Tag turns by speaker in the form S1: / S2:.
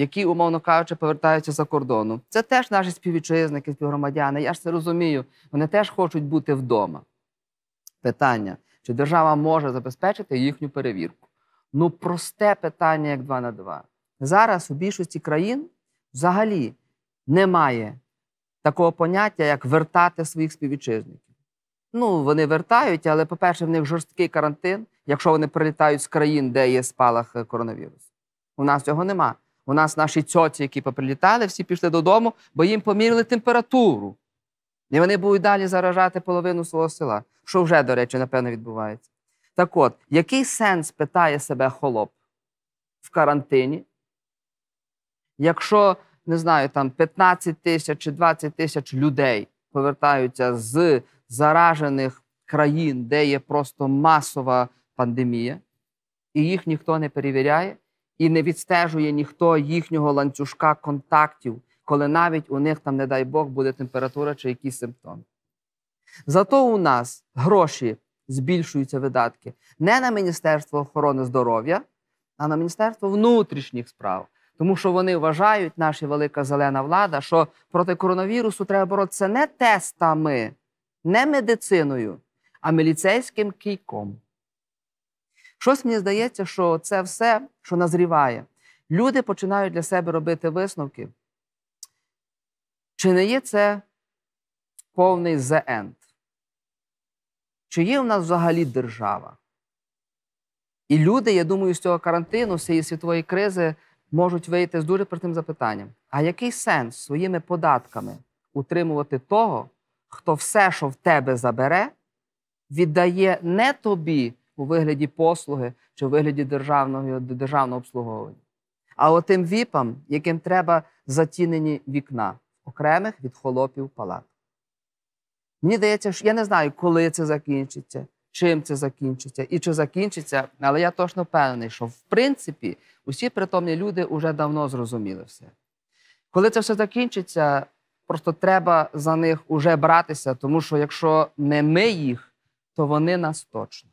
S1: які, умовно кажучи, повертаються за кордону. Це теж наші співвітчизники, співгромадяни. Я ж це розумію. Вони теж хочуть бути вдома. Питання: чи держава може забезпечити їхню перевірку? Ну, просте питання, як два на два. Зараз у більшості країн взагалі немає такого поняття, як вертати своїх співвітчизників. Ну, вони вертають, але, по-перше, в них жорсткий карантин, якщо вони прилітають з країн, де є спалах коронавірусу. У нас цього нема. У нас наші цьоці, які поприлітали, всі пішли додому, бо їм помірили температуру. І вони будуть далі заражати половину свого села, що вже, до речі, напевно, відбувається. Так от, який сенс питає себе холоп в карантині? Якщо, не знаю, там 15 тисяч чи 20 тисяч людей повертаються з заражених країн, де є просто масова пандемія, і їх ніхто не перевіряє і не відстежує ніхто їхнього ланцюжка контактів, коли навіть у них там, не дай Бог, буде температура чи якісь симптоми. Зато у нас гроші збільшуються видатки не на Міністерство охорони здоров'я, а на Міністерство внутрішніх справ. Тому що вони вважають, наша велика зелена влада, що проти коронавірусу треба боротися не тестами, не медициною, а міліцейським кійком. Щось мені здається, що це все, що назріває. Люди починають для себе робити висновки. Чи не є це повний the end? Чи є в нас взагалі держава? І люди, я думаю, з цього карантину, з цієї світової кризи можуть вийти з дуже простим запитанням: а який сенс своїми податками утримувати того, хто все, що в тебе забере, віддає не тобі, у вигляді послуги чи у вигляді державного державного обслуговування. А отим віпам, яким треба затінені вікна окремих від холопів палат. Мені здається, що я не знаю, коли це закінчиться, чим це закінчиться і чи закінчиться, але я точно впевнений, що в принципі усі притомні люди вже давно зрозуміли все. Коли це все закінчиться, просто треба за них уже братися, тому що якщо не ми їх, то вони нас точно.